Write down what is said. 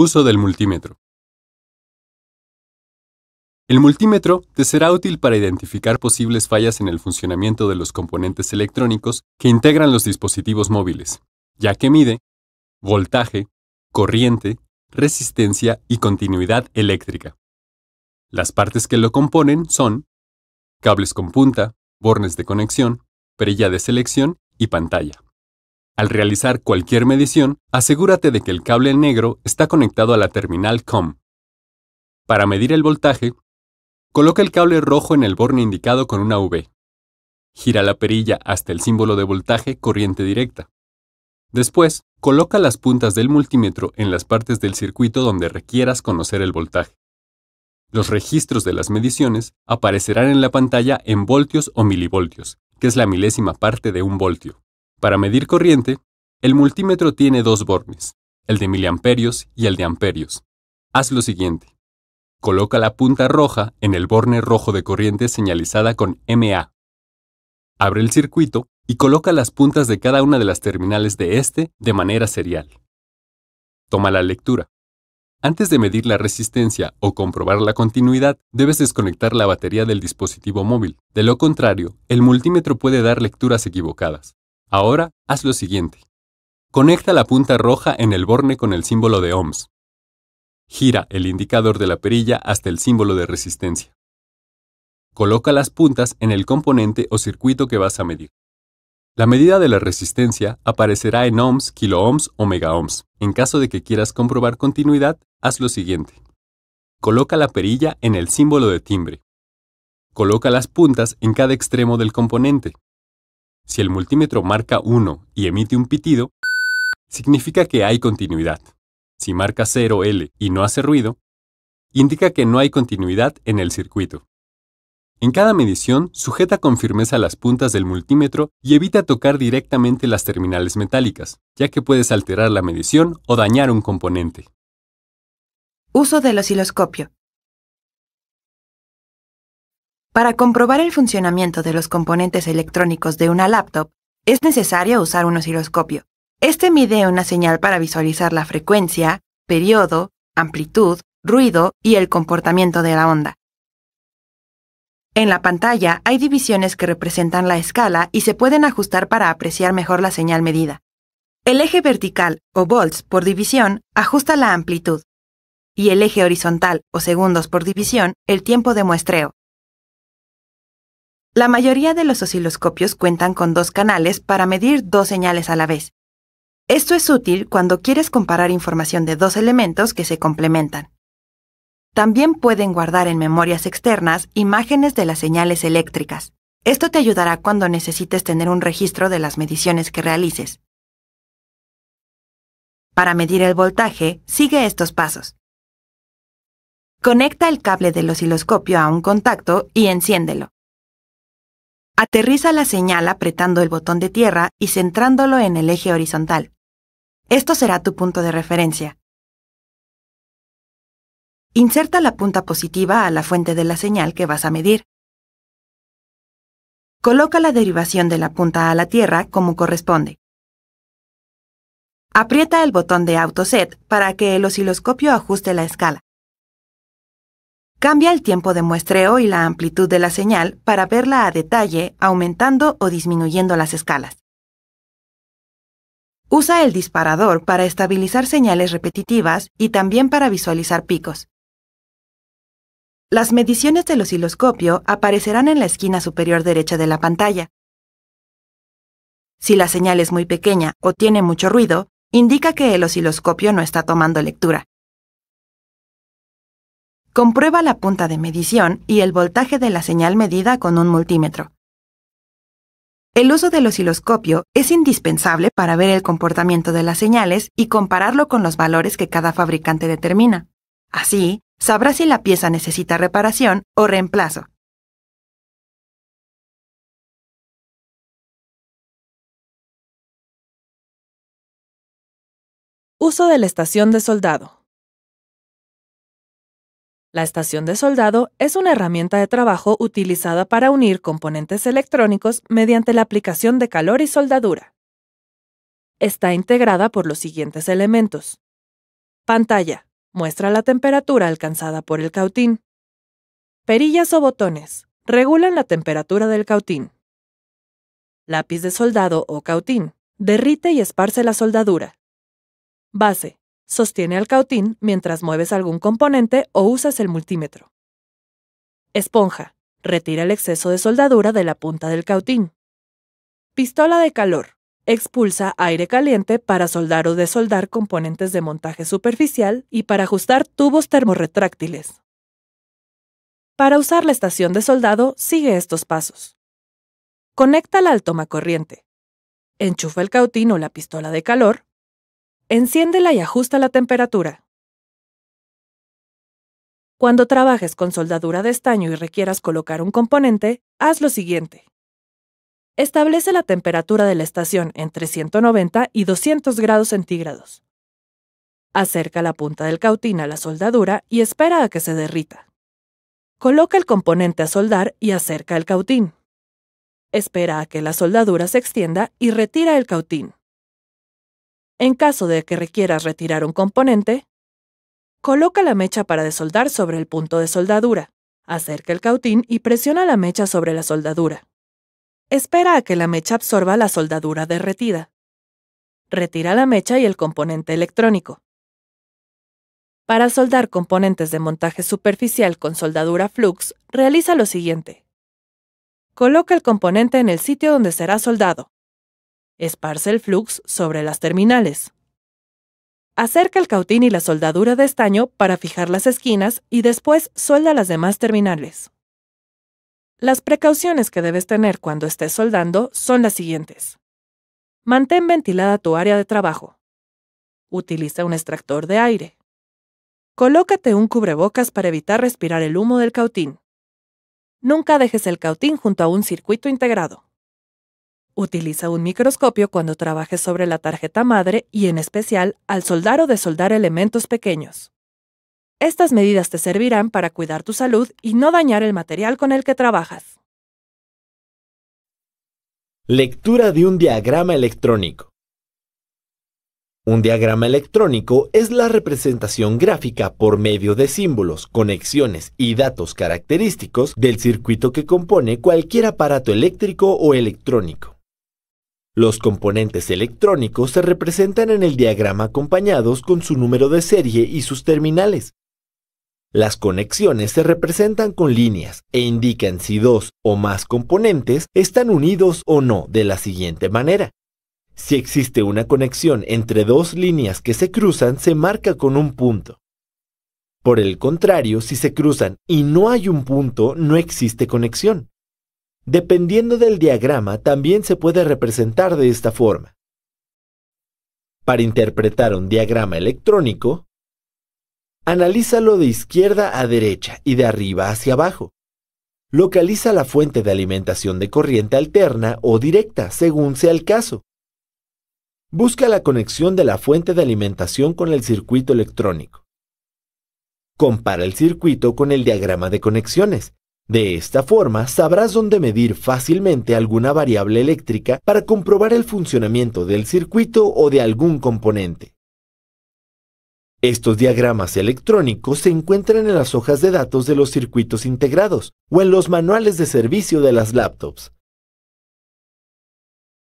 Uso del multímetro. El multímetro te será útil para identificar posibles fallas en el funcionamiento de los componentes electrónicos que integran los dispositivos móviles, ya que mide voltaje, corriente, resistencia y continuidad eléctrica. Las partes que lo componen son cables con punta, bornes de conexión, perilla de selección y pantalla. Al realizar cualquier medición, asegúrate de que el cable negro está conectado a la terminal COM. Para medir el voltaje, coloca el cable rojo en el borne indicado con una V. Gira la perilla hasta el símbolo de voltaje corriente directa. Después, coloca las puntas del multímetro en las partes del circuito donde requieras conocer el voltaje. Los registros de las mediciones aparecerán en la pantalla en voltios o milivoltios, que es la milésima parte de un voltio. Para medir corriente, el multímetro tiene dos bornes, el de miliamperios y el de amperios. Haz lo siguiente. Coloca la punta roja en el borne rojo de corriente señalizada con MA. Abre el circuito y coloca las puntas de cada una de las terminales de este de manera serial. Toma la lectura. Antes de medir la resistencia o comprobar la continuidad, debes desconectar la batería del dispositivo móvil. De lo contrario, el multímetro puede dar lecturas equivocadas. Ahora, haz lo siguiente. Conecta la punta roja en el borne con el símbolo de ohms. Gira el indicador de la perilla hasta el símbolo de resistencia. Coloca las puntas en el componente o circuito que vas a medir. La medida de la resistencia aparecerá en ohms, kiloohms o megaohms. En caso de que quieras comprobar continuidad, haz lo siguiente. Coloca la perilla en el símbolo de timbre. Coloca las puntas en cada extremo del componente. Si el multímetro marca 1 y emite un pitido, significa que hay continuidad. Si marca 0L y no hace ruido, indica que no hay continuidad en el circuito. En cada medición, sujeta con firmeza las puntas del multímetro y evita tocar directamente las terminales metálicas, ya que puedes alterar la medición o dañar un componente. Uso del osciloscopio. Para comprobar el funcionamiento de los componentes electrónicos de una laptop, es necesario usar un osciloscopio. Este mide una señal para visualizar la frecuencia, periodo, amplitud, ruido y el comportamiento de la onda. En la pantalla hay divisiones que representan la escala y se pueden ajustar para apreciar mejor la señal medida. El eje vertical, o volts por división, ajusta la amplitud, y el eje horizontal, o segundos por división, el tiempo de muestreo. La mayoría de los osciloscopios cuentan con dos canales para medir dos señales a la vez. Esto es útil cuando quieres comparar información de dos elementos que se complementan. También pueden guardar en memorias externas imágenes de las señales eléctricas. Esto te ayudará cuando necesites tener un registro de las mediciones que realices. Para medir el voltaje, sigue estos pasos. Conecta el cable del osciloscopio a un contacto y enciéndelo. Aterriza la señal apretando el botón de tierra y centrándolo en el eje horizontal. Esto será tu punto de referencia. Inserta la punta positiva a la fuente de la señal que vas a medir. Coloca la derivación de la punta a la tierra como corresponde. Aprieta el botón de Autoset para que el osciloscopio ajuste la escala. Cambia el tiempo de muestreo y la amplitud de la señal para verla a detalle, aumentando o disminuyendo las escalas. Usa el disparador para estabilizar señales repetitivas y también para visualizar picos. Las mediciones del osciloscopio aparecerán en la esquina superior derecha de la pantalla. Si la señal es muy pequeña o tiene mucho ruido, indica que el osciloscopio no está tomando lectura. Comprueba la punta de medición y el voltaje de la señal medida con un multímetro. El uso del osciloscopio es indispensable para ver el comportamiento de las señales y compararlo con los valores que cada fabricante determina. Así, sabrá si la pieza necesita reparación o reemplazo. Uso de la estación de soldado. La estación de soldado es una herramienta de trabajo utilizada para unir componentes electrónicos mediante la aplicación de calor y soldadura. Está integrada por los siguientes elementos. Pantalla. Muestra la temperatura alcanzada por el cautín. Perillas o botones. Regulan la temperatura del cautín. Lápiz de soldado o cautín. Derrite y esparce la soldadura. Base. Sostiene al cautín mientras mueves algún componente o usas el multímetro. Esponja. Retira el exceso de soldadura de la punta del cautín. Pistola de calor. Expulsa aire caliente para soldar o desoldar componentes de montaje superficial y para ajustar tubos termorretráctiles. Para usar la estación de soldado, sigue estos pasos. Conéctala al corriente. Enchufa el cautín o la pistola de calor Enciéndela y ajusta la temperatura. Cuando trabajes con soldadura de estaño y requieras colocar un componente, haz lo siguiente. Establece la temperatura de la estación entre 190 y 200 grados centígrados. Acerca la punta del cautín a la soldadura y espera a que se derrita. Coloca el componente a soldar y acerca el cautín. Espera a que la soldadura se extienda y retira el cautín. En caso de que requieras retirar un componente, coloca la mecha para desoldar sobre el punto de soldadura, acerca el cautín y presiona la mecha sobre la soldadura. Espera a que la mecha absorba la soldadura derretida. Retira la mecha y el componente electrónico. Para soldar componentes de montaje superficial con soldadura flux, realiza lo siguiente. Coloca el componente en el sitio donde será soldado, Esparce el flux sobre las terminales. Acerca el cautín y la soldadura de estaño para fijar las esquinas y después suelda las demás terminales. Las precauciones que debes tener cuando estés soldando son las siguientes. Mantén ventilada tu área de trabajo. Utiliza un extractor de aire. Colócate un cubrebocas para evitar respirar el humo del cautín. Nunca dejes el cautín junto a un circuito integrado. Utiliza un microscopio cuando trabajes sobre la tarjeta madre y en especial al soldar o desoldar elementos pequeños. Estas medidas te servirán para cuidar tu salud y no dañar el material con el que trabajas. Lectura de un diagrama electrónico. Un diagrama electrónico es la representación gráfica por medio de símbolos, conexiones y datos característicos del circuito que compone cualquier aparato eléctrico o electrónico. Los componentes electrónicos se representan en el diagrama acompañados con su número de serie y sus terminales. Las conexiones se representan con líneas e indican si dos o más componentes están unidos o no de la siguiente manera. Si existe una conexión entre dos líneas que se cruzan, se marca con un punto. Por el contrario, si se cruzan y no hay un punto, no existe conexión. Dependiendo del diagrama, también se puede representar de esta forma. Para interpretar un diagrama electrónico, analízalo de izquierda a derecha y de arriba hacia abajo. Localiza la fuente de alimentación de corriente alterna o directa, según sea el caso. Busca la conexión de la fuente de alimentación con el circuito electrónico. Compara el circuito con el diagrama de conexiones de esta forma, sabrás dónde medir fácilmente alguna variable eléctrica para comprobar el funcionamiento del circuito o de algún componente. Estos diagramas electrónicos se encuentran en las hojas de datos de los circuitos integrados o en los manuales de servicio de las laptops.